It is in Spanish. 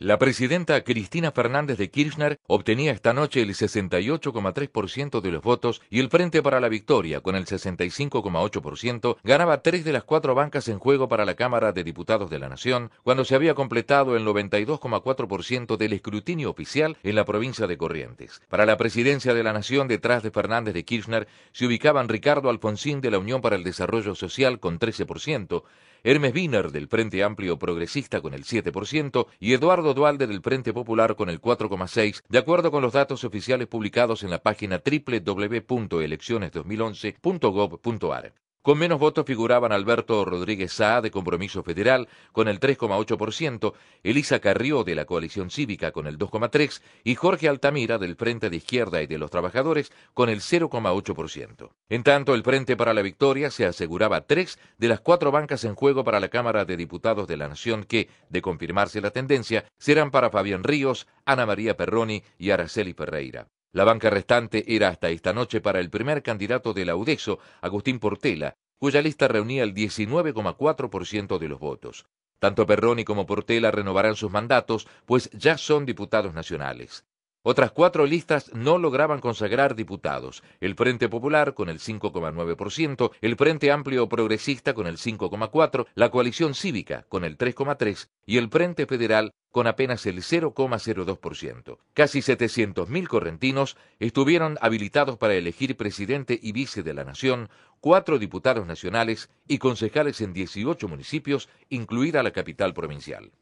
La presidenta Cristina Fernández de Kirchner obtenía esta noche el 68,3% de los votos y el Frente para la Victoria, con el 65,8%, ganaba tres de las cuatro bancas en juego para la Cámara de Diputados de la Nación, cuando se había completado el 92,4% del escrutinio oficial en la provincia de Corrientes. Para la presidencia de la Nación, detrás de Fernández de Kirchner, se ubicaban Ricardo Alfonsín de la Unión para el Desarrollo Social con 13%, Hermes Wiener, del Frente Amplio Progresista con el 7% y Eduardo Dualde del Frente Popular con el 4,6%, de acuerdo con los datos oficiales publicados en la página www.elecciones2011.gov.ar. Con menos votos figuraban Alberto Rodríguez Sá, de Compromiso Federal, con el 3,8%, Elisa Carrió, de la Coalición Cívica, con el 2,3%, y Jorge Altamira, del Frente de Izquierda y de los Trabajadores, con el 0,8%. En tanto, el Frente para la Victoria se aseguraba tres de las cuatro bancas en juego para la Cámara de Diputados de la Nación que, de confirmarse la tendencia, serán para Fabián Ríos, Ana María Perroni y Araceli Ferreira. La banca restante era hasta esta noche para el primer candidato de Audexo, Agustín Portela, cuya lista reunía el 19,4% de los votos. Tanto Perroni como Portela renovarán sus mandatos, pues ya son diputados nacionales. Otras cuatro listas no lograban consagrar diputados. El Frente Popular con el 5,9%, el Frente Amplio Progresista con el 5,4%, la Coalición Cívica con el 3,3% y el Frente Federal con apenas el 0,02%. Casi 700.000 correntinos estuvieron habilitados para elegir presidente y vice de la Nación, cuatro diputados nacionales y concejales en 18 municipios, incluida la capital provincial.